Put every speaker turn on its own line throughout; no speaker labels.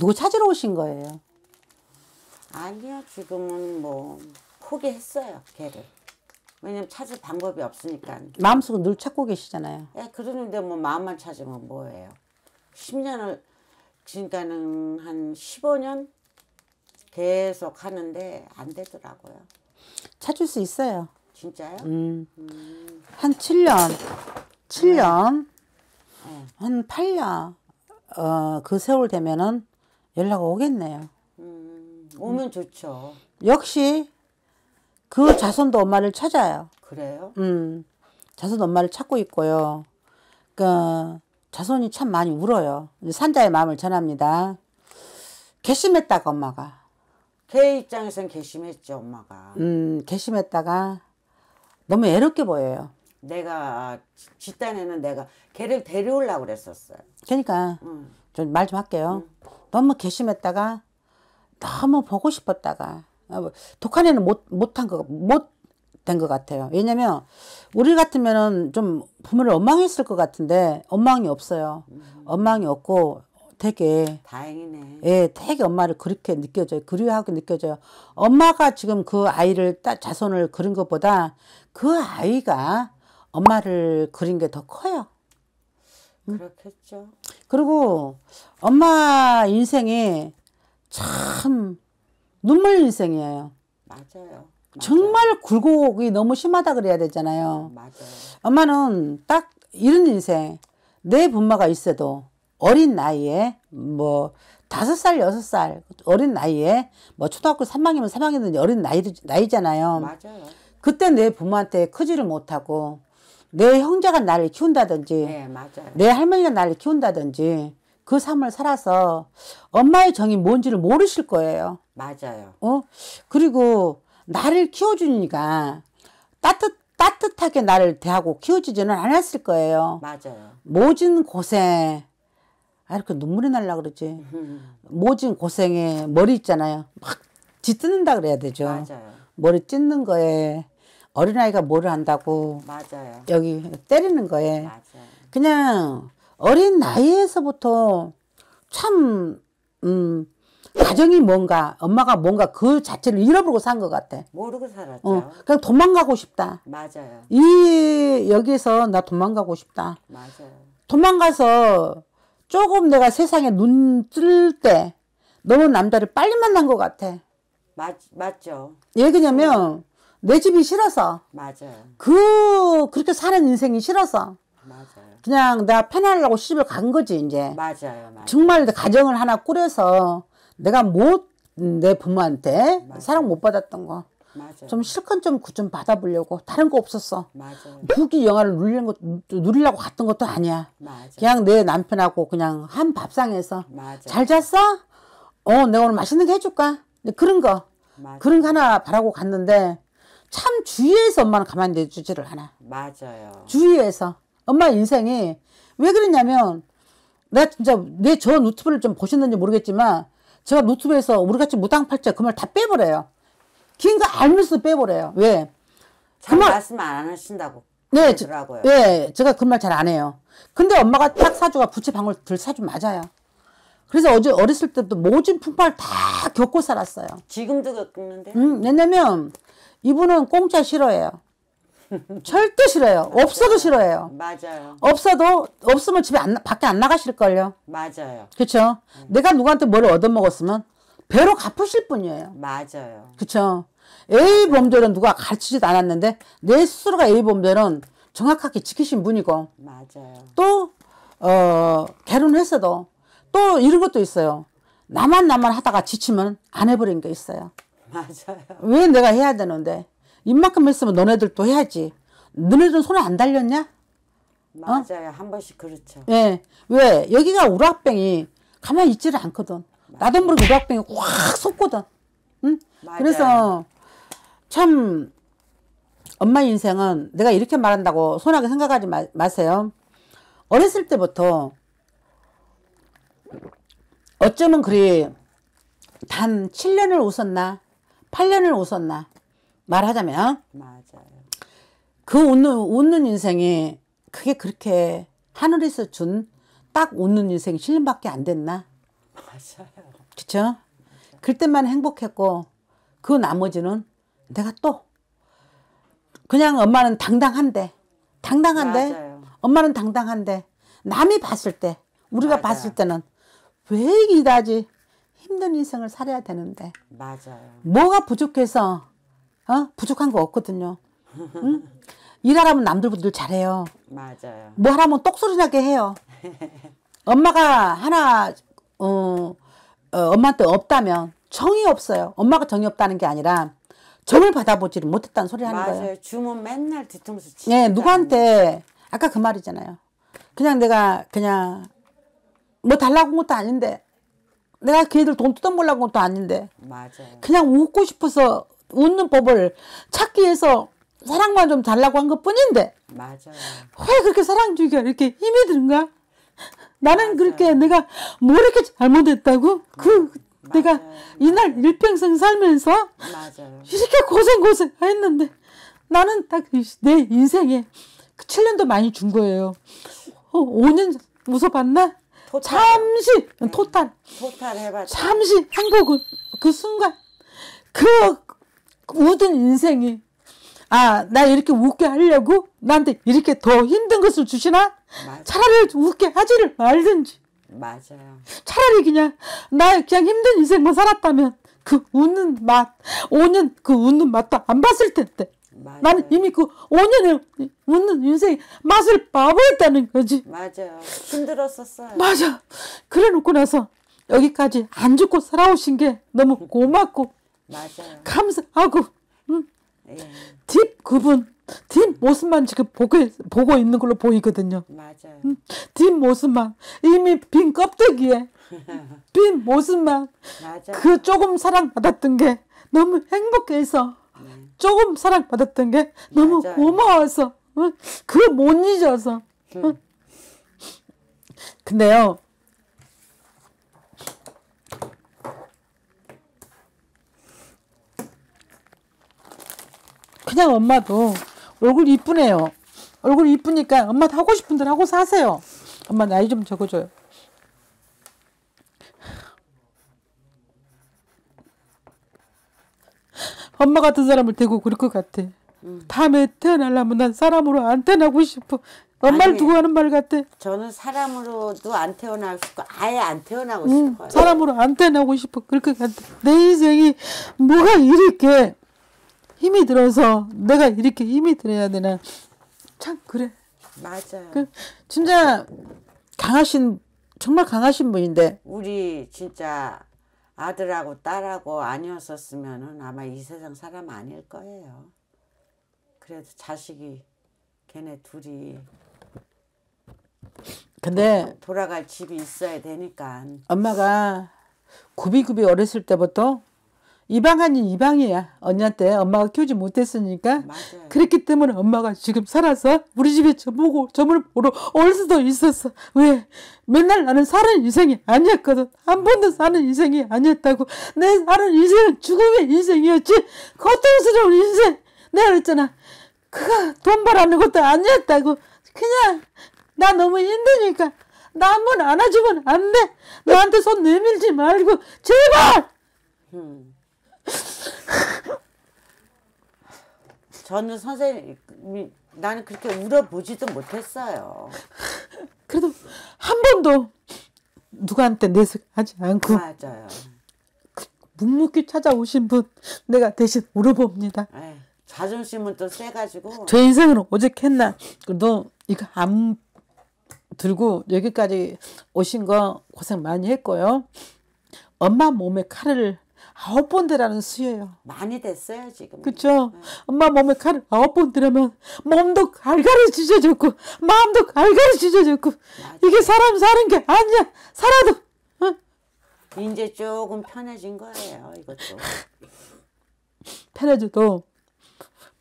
누구 찾으러 오신 거예요?
아니요, 지금은 뭐 포기했어요, 걔를. 왜냐면 찾을 방법이 없으니까.
마음속은 늘 찾고 계시잖아요.
예, 그러는데 뭐 마음만 찾으면 뭐예요. 10년을, 그러니까는 한 15년 계속 하는데 안 되더라고요.
찾을 수 있어요. 진짜요? 음. 음. 한 7년, 7년, 네. 네. 한 8년, 어, 그 세월 되면은 연락 오겠네요.
음, 오면 음. 좋죠.
역시 그 자손도 엄마를 찾아요. 그래요? 음. 자손 엄마를 찾고 있고요. 그 자손이 참 많이 울어요. 산자의 마음을 전합니다. 개심했다가 엄마가.
걔 입장에선 개심했죠 엄마가.
음 개심했다가 너무 애롭게 보여요.
내가 집단에는 내가 걔를 데려오려고 그랬었어요.
그러니까 음. 말좀 할게요. 음. 너무 괘씸했다가 너무 보고 싶었다가 어, 뭐, 독한에는 못 못한 거 못 된 것 같아요. 왜냐면 우리 같으면은 좀 부모를 원망했을 것 같은데 원망이 없어요. 음. 원망이 없고 되게 다행이네. 예, 되게 엄마를 그렇게 느껴져요. 그리워하게 느껴져요. 엄마가 지금 그 아이를 자손을 그린 것보다 그 아이가 엄마를 그린 게 더 커요.
응? 음? 그렇겠죠.
그리고 엄마 인생이 참 눈물 인생이에요. 맞아요. 맞아요. 정말 굴곡이 너무 심하다 그래야 되잖아요. 맞아요. 엄마는 딱 이런 인생. 내 분마가 있어도 어린 나이에 뭐 다섯 살 여섯 살 어린 나이에 뭐 초등학교 3학년이면 3학년이든지 어린 나이, 나이잖아요. 맞아요. 그때 내 부모한테 크지를 못하고 내 형제가 나를 키운다든지 네, 내 할머니가 나를 키운다든지 그 삶을 살아서 엄마의 정이 뭔지를 모르실 거예요. 맞아요. 어? 그리고 나를 키워주니까 따뜻, 따뜻하게 나를 대하고 키워주지는 않았을 거예요. 맞아요. 모진 고생. 아, 이렇게 눈물이 날라 그러지. 모진 고생에 머리 있잖아요. 막 찢는다 그래야 되죠. 맞아요. 머리 찢는 거에 어린아이가 뭐를 한다고 맞아요. 여기 때리는 거에 맞아요. 그냥 어린 나이에서부터 참 음, 가정이 뭔가 엄마가 뭔가 그 자체를 잃어버리고 산 것 같아 모르고 살았죠 어, 그냥 도망가고 싶다 맞아요 이 여기에서 나 도망가고 싶다 맞아요 도망가서 조금 내가 세상에 눈 뜰 때 너무 남자를 빨리 만난 것 같아
맞, 맞죠
예 그냐면 어. 내 집이 싫어서. 맞아. 그, 그렇게 사는 인생이 싫어서. 맞아. 그냥 내가 편하려고 시집을 간 거지, 이제. 맞아요. 맞아요. 정말 가정을 하나 꾸려서 내가 못, 내 부모한테 맞아요. 사랑 못 받았던 거. 맞아. 좀 실컷 좀, 그 좀 받아보려고. 다른 거 없었어. 맞아. 영화를 누리는 것, 누리려고 갔던 것도 아니야. 맞아. 그냥 내 남편하고 그냥 한 밥상에서. 맞아. 잘 잤어? 어, 내가 오늘 맛있는 거 해줄까? 그런 거. 맞아. 그런 거 하나 바라고 갔는데, 참 주위에서 엄마는 가만히 내주지를 않아.
맞아요.
주위에서. 엄마 인생이 왜 그랬냐면 내가 진짜 내 저 노트북을 좀 보셨는지 모르겠지만 제가 노트북에서 우리같이 무당팔자 그 말 다 빼버려요. 긴 거알면서 빼버려요. 왜? 잘그 말, 말씀
안 하신다고.
네, 저, 네, 제가 그 말 잘 안 해요. 근데 엄마가 딱 사주가 부채방울 들 사주 맞아요. 그래서 어제 어렸을 때도 모진 풍파를 다 겪고 살았어요. 지금도 겪는데? 음, 왜냐면 이분은 공짜 싫어해요. 절대 싫어요. 없어도 싫어해요. 맞아요. 없어도 없으면 집에 안 밖에 안 나가실 걸요. 맞아요. 그렇죠. 음. 내가 누구한테 뭘 얻어먹었으면 배로 갚으실 분이에요. 맞아요. 그렇죠. A 범죄는 누가 가르치지도 않았는데 내 스스로가 A 범죄는 정확하게 지키신 분이고. 맞아요. 또 어, 결혼했어도 또 이런 것도 있어요. 나만 나만 하다가 지치면 안 해버린 게 있어요. 맞아요. 왜 내가 해야 되는데? 이만큼 했으면 너네들도 해야지. 너네들 손에 안 달렸냐?
어? 맞아요. 어? 한 번씩 그렇죠.
예. 왜? 여기가 우락뱅이 가만히 있지를 않거든. 맞아. 나도 모르게 우락뱅이 확 솟거든. 응?
맞아요. 그래서
참 엄마 인생은 내가 이렇게 말한다고 손하게 생각하지 마, 마세요. 어렸을 때부터 어쩌면 그리 단 7년을 웃었나 8년을 웃었나? 말하자면. 맞아요. 그 웃는, 웃는 인생이 그게 그렇게 하늘에서 준 딱 웃는 인생 실년밖에 안 됐나? 맞아요. 그쵸? 그때만 행복했고, 그 나머지는 내가 또, 그냥 엄마는 당당한데, 당당한데, 맞아요. 엄마는 당당한데, 남이 봤을 때, 우리가 맞아요. 봤을 때는 왜 이다지? 힘든 인생을 살아야 되는데. 맞아요. 뭐가 부족해서 어? 부족한 거 없거든요. 응? 일하라면 남들보다 잘해요. 맞아요. 뭐 하라면 똑소리나게 해요. 엄마가 하나 어, 어, 엄마한테 없다면 정이 없어요. 엄마가 정이 없다는 게 아니라 정을 받아보지를 못했다는 소리 하는 맞아요.
거예요. 주문 맨날 뒤통수 치. 네, 예,
누구한테 아까 그 말이잖아요. 그냥 내가 그냥 뭐 달라고 한 것도 아닌데 내가 걔들 돈 뜯어먹으려고 것도 아닌데. 맞아. 그냥 웃고 싶어서 웃는 법을 찾기
위해서 사랑만 좀 달라고 한 것 뿐인데. 맞아. 왜 그렇게 사랑주기가 이렇게 힘이 드는가? 나는 맞아요. 그렇게 내가 뭐 이렇게 잘못했다고? 그 맞아요. 음, 내가 맞아요. 이날 일평생 살면서 이렇게 고생 고생 했는데 나는 딱 내 인생에 그 7년도 많이 준 거예요. 5년 어, 무서봤나 토탈. 잠시 응. 네. 토탈.
토탈 해봐. 잠시
행복은 그 순간 그 모든 인생이 아나 이렇게 웃게 하려고 나한테 이렇게 더 힘든 것을 주시나? 맞아. 차라리 웃게 하지를 말든지.
맞아요.
차라리 그냥 나 그냥 힘든 인생만 살았다면 그 웃는 맛, 오년 그 웃는 맛도 안 봤을 텐데. 맞아요. 나는 이미 그 5년을 웃는 인생 맛을 바보였다는 거지.
맞아 힘들었었어요. 맞아.
그래 놓고 나서 여기까지 안 죽고 살아오신 게 너무 고맙고 맞아 감사하고 응. 예. 그분 뒷 모습만 지금 보고, 보고 있는 걸로 보이거든요. 맞아요. 응? 모습만 이미 빈 껍데기에 빈 모습만 맞아그 조금 사랑받았던 게 너무 행복해서 조금 사랑받았던 게 너무 맞아요. 고마워서 그걸 못 잊어서 응? 근데요 그냥 엄마도 얼굴 이쁘네요 얼굴 이쁘니까 엄마 하고 싶은 대로 하고 사세요 엄마 나이 좀 적어줘요 엄마 같은 사람을 되고 그럴 것 같아. 음. 다음에 태어나려면 난 사람으로 안 태어나고 싶어. 엄마를 아니, 두고 하는 말 같아.
저는 사람으로도 안 태어나고 싶고 아예 안 태어나고 응, 음, 싶어요.
사람으로 안 태어나고 싶어. 그렇게 같아. 내 인생이 뭐가 이렇게 힘이 들어서 내가 이렇게 힘이 들어야 되나. 참 그래. 맞아. 그, 진짜 강하신 정말 강하신 분인데.
우리 진짜 아들하고 딸하고 아니었었으면 아마 이 세상 사람 아닐 거예요. 그래도 자식이 걔네 둘이 근데 돌아갈 집이 있어야 되니까
엄마가 굽이굽이 어렸을 때부터 이방 아닌 이방이야. 언니한테 엄마가 키우지 못했으니까. 맞아요. 그렇기 때문에 엄마가 지금 살아서 우리 집에 저보고 저물 보러 올 수도 있었어. 왜? 맨날 나는 사는 인생이 아니었거든. 한 번도 사는 인생이 아니었다고. 내 사는 인생은 죽음의 인생이었지. 고통스러운 인생. 내가 그랬잖아. 그가 돈 벌하는 것도 아니었다고. 그냥 나 너무 힘드니까 나 한 번 안아주면 안 돼. 너한테 손 내밀지 말고 제발. 음.
저는 선생님이 나는 그렇게 울어보지도 못했어요.
그래도 한 번도 누구한테 내색하지 않고 맞아요. 그 묵묵히 찾아오신 분 내가 대신 물어봅니다. 에이, 예,
자존심은 또 세가지고 제인생으
오직했나 너 이거 안 들고 여기까지 오신 거 고생 많이 했고요. 엄마 몸에 칼을 아홉 번 되라는 수예요. 많이 됐어요 지금. 그렇죠. 네. 엄마 몸에 칼 아홉 번 들으면 몸도 갈갈이 찢어졌고 마음도 갈갈이 찢어졌고 맞아. 이게 사람 사는 게 아니야. 살아도. 어?
이제 조금 편해진 거예요 이것도.
편해져도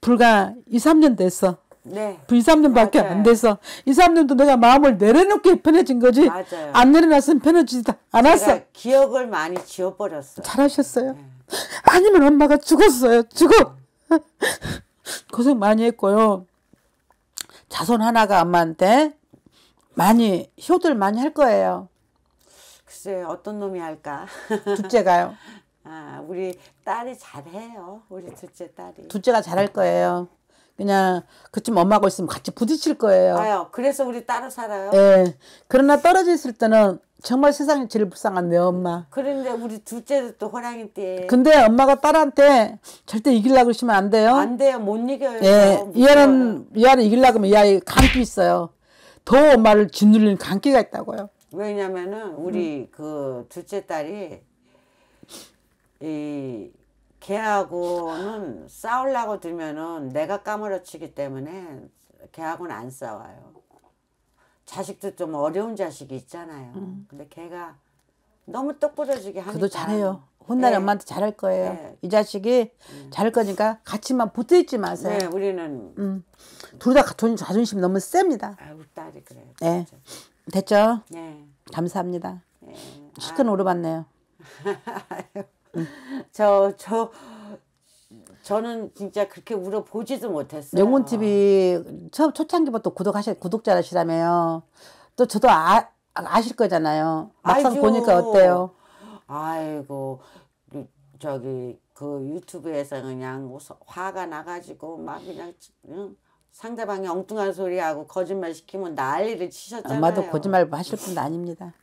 불과 2, 3년 됐어. 네. 그 3년밖에 안 돼서 2, 3년도 내가 마음을 내려놓게 편해진 거지 맞아요. 안 내려놨으면 편해지지 않았어.
기억을 많이 지워버렸어.
잘하셨어요. 네. 아니면 엄마가 죽었어요. 죽어. 고생 많이 했고요. 자손 하나가 엄마한테
많이 효들 많이 할 거예요.
글쎄 어떤 놈이 할까?
둘째가요.
아, 우리 딸이 잘해요. 우리 둘째 딸이. 둘째가
잘할 거예요. 그냥 그쯤 엄마하고 있으면 같이 부딪힐 거예요. 아유,
그래서 우리 따로 살아요.
예.
그러나 떨어져 있을 때는 정말 세상이 제일 불쌍한 내 엄마.
그런데 우리 둘째도 또 호랑이 띠. 근데
엄마가 딸한테 절대 이길라 그러시면 안 돼요. 안 돼요.
못 이겨요. 예.
이아는이아이 이길라 그러면 이 아이 감기 있어요. 더 엄마를 짓눌리는 감기가 있다고요.
왜냐면은 우리 음. 그 둘째 딸이 이 걔하고는 싸우려고 들면은 내가 까무러치기 때문에 걔하고는 안 싸워요. 자식도 좀 어려운 자식이 있잖아요. 음. 근데 걔가 너무 똑부러지게 하니까. 그도
잘해요. 혼날 네. 엄마한테 잘할 거예요. 네. 이 자식이 음. 잘할 거니까 같이만 붙어있지 마세요. 네, 우리는 음. 둘다 자존심 너무 셉니다. 아, 우 딸이 그래요. 네, 됐죠. 네, 감사합니다. 네. 시큰 아. 오르봤네요.
저, 저, 저는 진짜 그렇게 울어보지도 못했어요.
영문TV 처 초창기부터 구독하실, 구독자라시라며요. 또 저도 아, 아실 거잖아요. 막상 알죠. 보니까 어때요?
아이고, 저기, 그 유튜브에서 그냥 화가 나가지고 막 그냥 응? 상대방이 엉뚱한 소리하고 거짓말 시키면 난리를 치셨잖아요. 아마도 거짓말 뭐 하실
분 아닙니다.